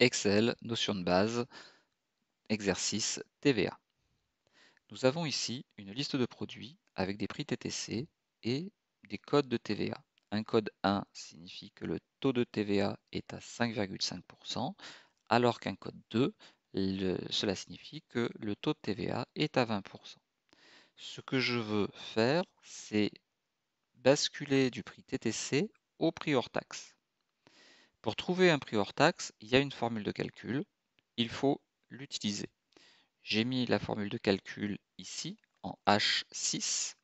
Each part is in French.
Excel, Notion de base, exercice TVA. Nous avons ici une liste de produits avec des prix TTC et des codes de TVA. Un code 1 signifie que le taux de TVA est à 5,5%, alors qu'un code 2, cela signifie que le taux de TVA est à 20%. Ce que je veux faire, c'est basculer du prix TTC au prix hors taxe. Pour trouver un prix hors taxe, il y a une formule de calcul, il faut l'utiliser. J'ai mis la formule de calcul ici, en H6.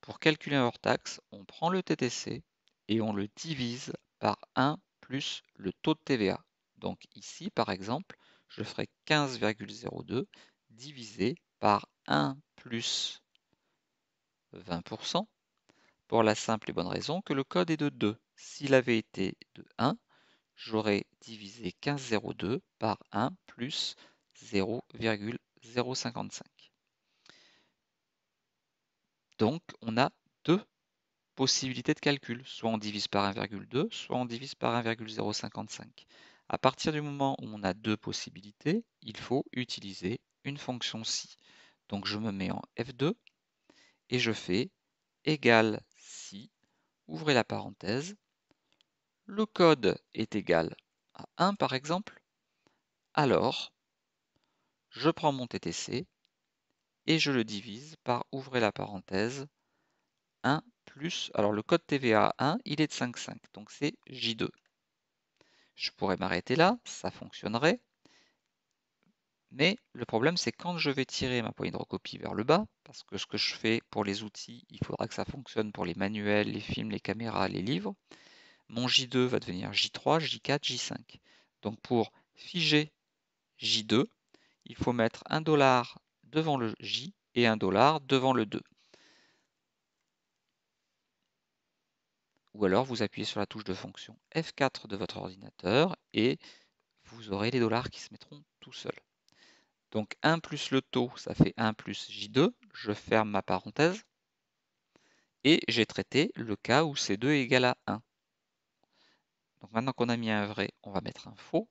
Pour calculer un hors taxe, on prend le TTC et on le divise par 1 plus le taux de TVA. Donc ici, par exemple, je ferai 15,02 divisé par 1 plus 20% pour la simple et bonne raison que le code est de 2. S'il avait été de 1, j'aurai divisé 15,02 par 1 plus 0,055. Donc on a deux possibilités de calcul. Soit on divise par 1,2, soit on divise par 1,055. À partir du moment où on a deux possibilités, il faut utiliser une fonction si. Donc je me mets en F2 et je fais égal si, ouvrez la parenthèse, le code est égal à 1 par exemple, alors je prends mon TTC et je le divise par, ouvrez la parenthèse, 1 plus, alors le code TVA 1, il est de 5,5, donc c'est J2. Je pourrais m'arrêter là, ça fonctionnerait, mais le problème c'est quand je vais tirer ma poignée de recopie vers le bas, parce que ce que je fais pour les outils, il faudra que ça fonctionne pour les manuels, les films, les caméras, les livres, mon J2 va devenir J3, J4, J5. Donc pour figer J2, il faut mettre un dollar devant le J et un dollar devant le 2. Ou alors vous appuyez sur la touche de fonction F4 de votre ordinateur et vous aurez les dollars qui se mettront tout seuls. Donc 1 plus le taux, ça fait 1 plus J2. Je ferme ma parenthèse. Et j'ai traité le cas où C2 est égal à 1. Donc maintenant qu'on a mis un vrai, on va mettre un faux.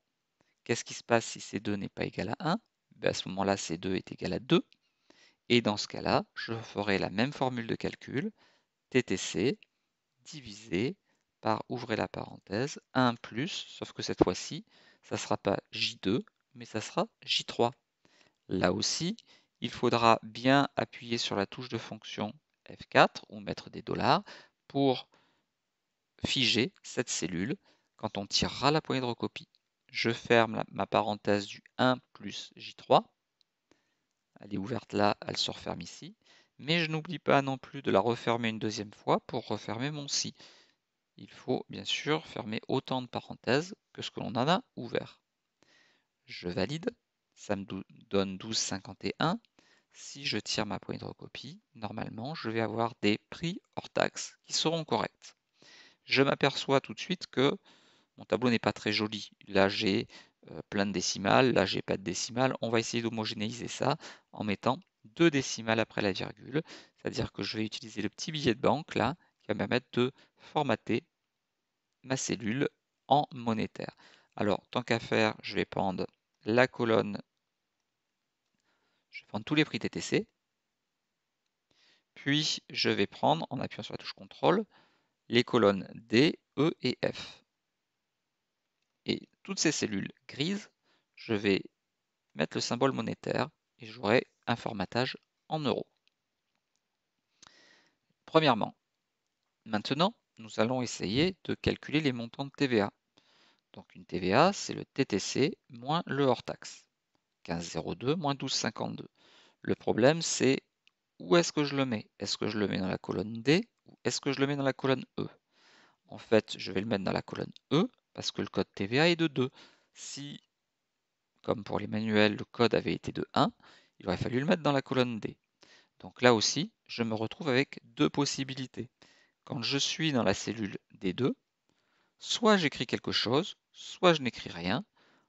Qu'est-ce qui se passe si C2 n'est pas égal à 1 ben, À ce moment-là, C2 est égal à 2. Et dans ce cas-là, je ferai la même formule de calcul, TTC divisé par, ouvrez la parenthèse, 1 plus, sauf que cette fois-ci, ça ne sera pas J2, mais ça sera J3. Là aussi, il faudra bien appuyer sur la touche de fonction F4 ou mettre des dollars pour figer cette cellule quand on tirera la poignée de recopie, je ferme ma parenthèse du 1 plus J3. Elle est ouverte là, elle se referme ici. Mais je n'oublie pas non plus de la refermer une deuxième fois pour refermer mon si. Il faut bien sûr fermer autant de parenthèses que ce que l'on en a ouvert. Je valide, ça me donne 12,51. Si je tire ma poignée de recopie, normalement je vais avoir des prix hors taxes qui seront corrects. Je m'aperçois tout de suite que mon tableau n'est pas très joli. Là, j'ai euh, plein de décimales. Là, j'ai pas de décimales. On va essayer d'homogénéiser ça en mettant deux décimales après la virgule. C'est-à-dire que je vais utiliser le petit billet de banque, là, qui va me permettre de formater ma cellule en monétaire. Alors, tant qu'à faire, je vais prendre la colonne, je vais prendre tous les prix TTC, puis je vais prendre, en appuyant sur la touche CTRL, les colonnes D, E et F toutes ces cellules grises, je vais mettre le symbole monétaire et j'aurai un formatage en euros. Premièrement, maintenant, nous allons essayer de calculer les montants de TVA. Donc une TVA, c'est le TTC moins le hors-taxe. 15,02 moins 12,52. Le problème, c'est où est-ce que je le mets Est-ce que je le mets dans la colonne D ou est-ce que je le mets dans la colonne E En fait, je vais le mettre dans la colonne E parce que le code TVA est de 2. Si, comme pour les manuels, le code avait été de 1, il aurait fallu le mettre dans la colonne D. Donc là aussi, je me retrouve avec deux possibilités. Quand je suis dans la cellule D2, soit j'écris quelque chose, soit je n'écris rien,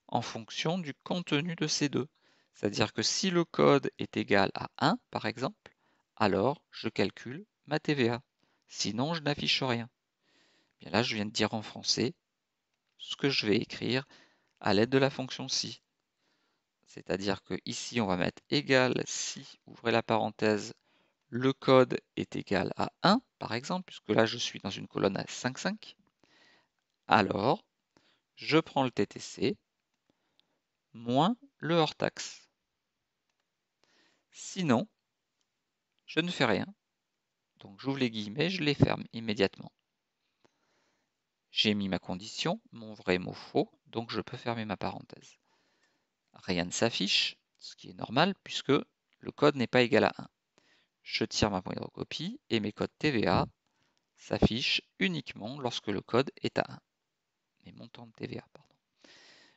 en fonction du contenu de ces deux. C'est-à-dire que si le code est égal à 1, par exemple, alors je calcule ma TVA. Sinon, je n'affiche rien. Bien là, je viens de dire en français ce que je vais écrire à l'aide de la fonction si. C'est-à-dire que ici, on va mettre égal si, ouvrez la parenthèse, le code est égal à 1, par exemple, puisque là, je suis dans une colonne à 5,5. Alors, je prends le TTC, moins le hors-taxe. Sinon, je ne fais rien. Donc j'ouvre les guillemets, je les ferme immédiatement. J'ai mis ma condition, mon vrai mot faux, donc je peux fermer ma parenthèse. Rien ne s'affiche, ce qui est normal puisque le code n'est pas égal à 1. Je tire ma de copie et mes codes TVA s'affichent uniquement lorsque le code est à 1. Mes montants de TVA, pardon.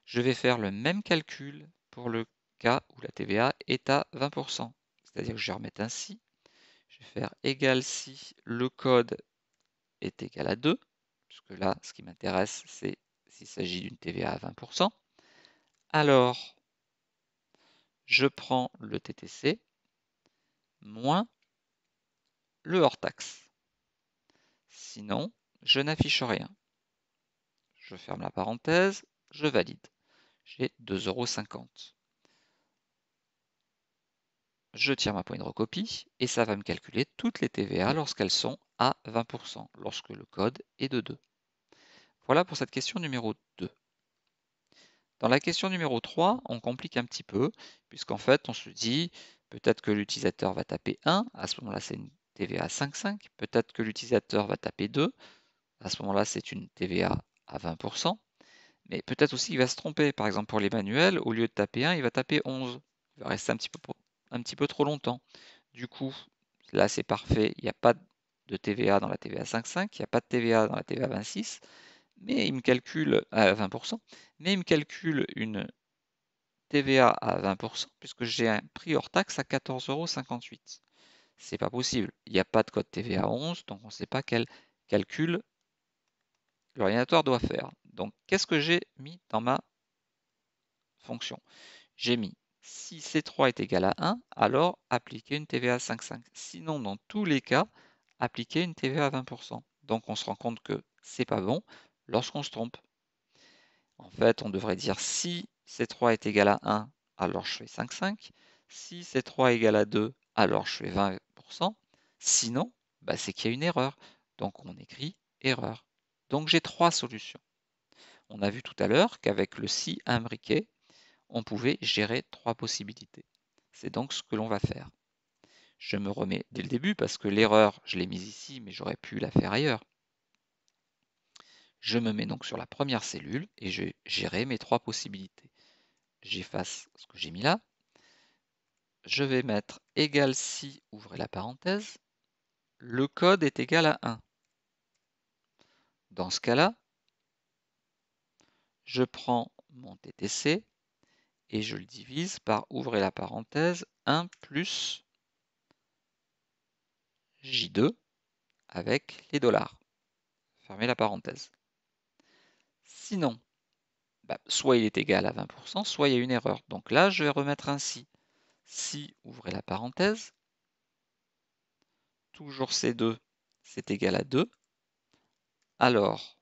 Je vais faire le même calcul pour le cas où la TVA est à 20%. C'est-à-dire que je vais remettre ainsi. Je vais faire égal si le code est égal à 2 puisque là, ce qui m'intéresse, c'est s'il s'agit d'une TVA à 20%. Alors, je prends le TTC moins le hors-taxe. Sinon, je n'affiche rien. Je ferme la parenthèse, je valide. J'ai 2,50 euros je tire ma pointe de recopie et ça va me calculer toutes les TVA lorsqu'elles sont à 20%, lorsque le code est de 2. Voilà pour cette question numéro 2. Dans la question numéro 3, on complique un petit peu, puisqu'en fait, on se dit, peut-être que l'utilisateur va taper 1, à ce moment-là, c'est une TVA 5,5, peut-être que l'utilisateur va taper 2, à ce moment-là, c'est une TVA à 20%, mais peut-être aussi qu'il va se tromper. Par exemple, pour les manuels, au lieu de taper 1, il va taper 11. Il va rester un petit peu un petit peu trop longtemps. Du coup, là c'est parfait, il n'y a pas de TVA dans la TVA 5.5, il n'y a pas de TVA dans la TVA 26, mais il me calcule euh, à 20%, mais il me calcule une TVA à 20% puisque j'ai un prix hors taxe à 14,58€. C'est pas possible, il n'y a pas de code TVA 11, donc on ne sait pas quel calcul l'ordinateur doit faire. Donc qu'est-ce que j'ai mis dans ma fonction J'ai mis si C3 est égal à 1, alors appliquez une TVA à 5,5. Sinon, dans tous les cas, appliquez une TVA à 20%. Donc on se rend compte que ce n'est pas bon lorsqu'on se trompe. En fait, on devrait dire si C3 est égal à 1, alors je fais 5,5. Si C3 est égal à 2, alors je fais 20%. Sinon, bah, c'est qu'il y a une erreur. Donc on écrit erreur. Donc j'ai trois solutions. On a vu tout à l'heure qu'avec le si imbriqué, on pouvait gérer trois possibilités. C'est donc ce que l'on va faire. Je me remets dès le début parce que l'erreur, je l'ai mise ici, mais j'aurais pu la faire ailleurs. Je me mets donc sur la première cellule et je gérer mes trois possibilités. J'efface ce que j'ai mis là. Je vais mettre égal si, ouvrez la parenthèse, le code est égal à 1. Dans ce cas-là, je prends mon TTC, et je le divise par, ouvrez la parenthèse, 1 plus J2 avec les dollars. Fermez la parenthèse. Sinon, bah, soit il est égal à 20%, soit il y a une erreur. Donc là, je vais remettre ainsi. Si, ouvrez la parenthèse, toujours C2, c'est égal à 2. Alors,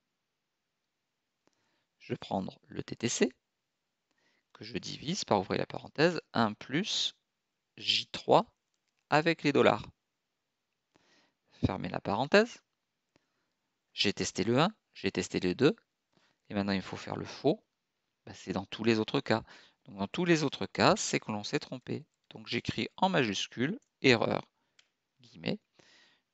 je vais prendre le TTC, je divise par, ouvrir la parenthèse, 1 plus J3 avec les dollars. Fermez la parenthèse. J'ai testé le 1, j'ai testé le 2, et maintenant il faut faire le faux. Bah, c'est dans tous les autres cas. Donc, dans tous les autres cas, c'est que l'on s'est trompé. Donc j'écris en majuscule erreur, guillemets.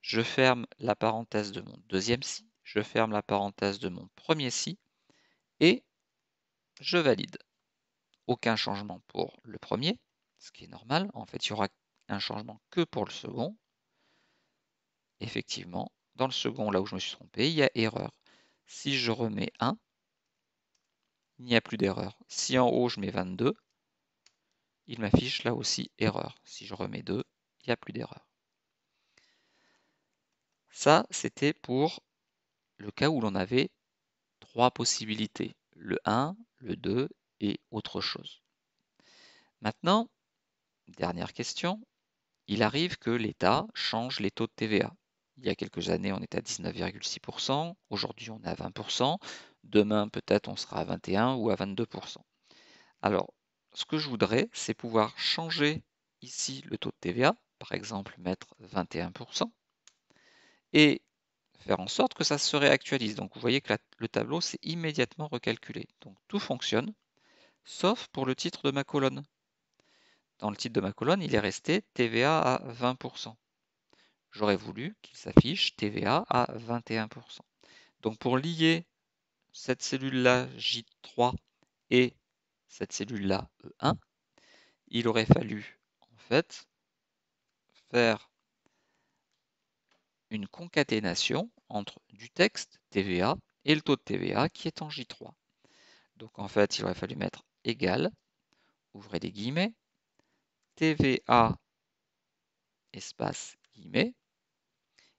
Je ferme la parenthèse de mon deuxième si, je ferme la parenthèse de mon premier si, et je valide aucun changement pour le premier, ce qui est normal. En fait, il y aura un changement que pour le second. Effectivement, dans le second, là où je me suis trompé, il y a erreur. Si je remets 1, il n'y a plus d'erreur. Si en haut, je mets 22, il m'affiche là aussi erreur. Si je remets 2, il n'y a plus d'erreur. Ça, c'était pour le cas où l'on avait trois possibilités, le 1, le 2 et autre chose. Maintenant, dernière question, il arrive que l'État change les taux de TVA. Il y a quelques années, on était à 19,6%, aujourd'hui on est à 20%, demain peut-être on sera à 21 ou à 22%. Alors, ce que je voudrais, c'est pouvoir changer ici le taux de TVA, par exemple mettre 21%, et faire en sorte que ça se réactualise. Donc vous voyez que le tableau s'est immédiatement recalculé. Donc tout fonctionne, sauf pour le titre de ma colonne. Dans le titre de ma colonne, il est resté TVA à 20%. J'aurais voulu qu'il s'affiche TVA à 21%. Donc pour lier cette cellule-là J3 et cette cellule-là E1, il aurait fallu en fait faire une concaténation entre du texte TVA et le taux de TVA qui est en J3. Donc en fait, il aurait fallu mettre Égal, ouvrez des guillemets, TVA espace guillemets,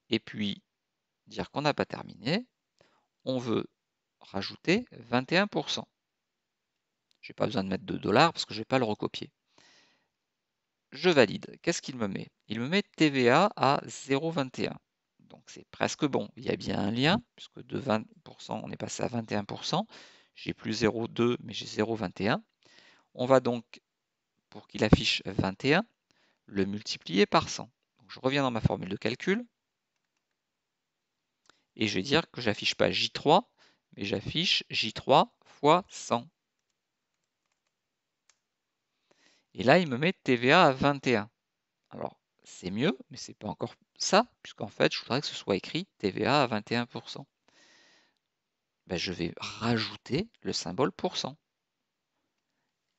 et puis dire qu'on n'a pas terminé, on veut rajouter 21%. Je n'ai pas besoin de mettre 2 dollars parce que je ne vais pas le recopier. Je valide. Qu'est-ce qu'il me met Il me met TVA à 0,21. Donc c'est presque bon. Il y a bien un lien, puisque de 20%, on est passé à 21%. J'ai plus 0,2, mais j'ai 0,21. On va donc, pour qu'il affiche 21, le multiplier par 100. je reviens dans ma formule de calcul. Et je vais dire que j'affiche pas J3, mais j'affiche J3 fois 100. Et là, il me met TVA à 21. Alors, c'est mieux, mais ce n'est pas encore ça, puisqu'en fait, je voudrais que ce soit écrit TVA à 21%. Ben, je vais rajouter le symbole pourcent.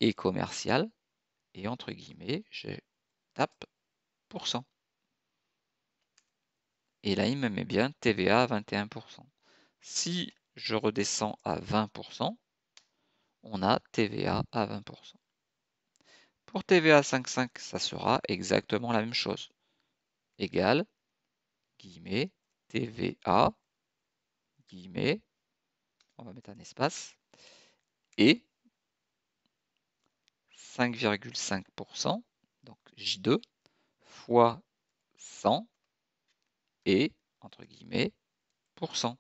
Et commercial, et entre guillemets, je tape pourcent. Et là, il me met bien TVA à 21%. Si je redescends à 20%, on a TVA à 20%. Pour TVA 5.5, ça sera exactement la même chose. Égal, guillemets, TVA, guillemets, on va mettre un espace, et 5,5%, donc J2, fois 100, et, entre guillemets, pour cent.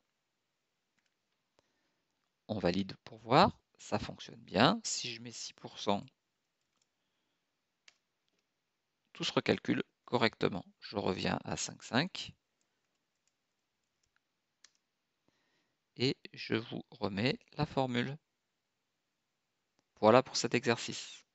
On valide pour voir, ça fonctionne bien. Si je mets 6%, tout se recalcule correctement. Je reviens à 5,5. et je vous remets la formule. Voilà pour cet exercice.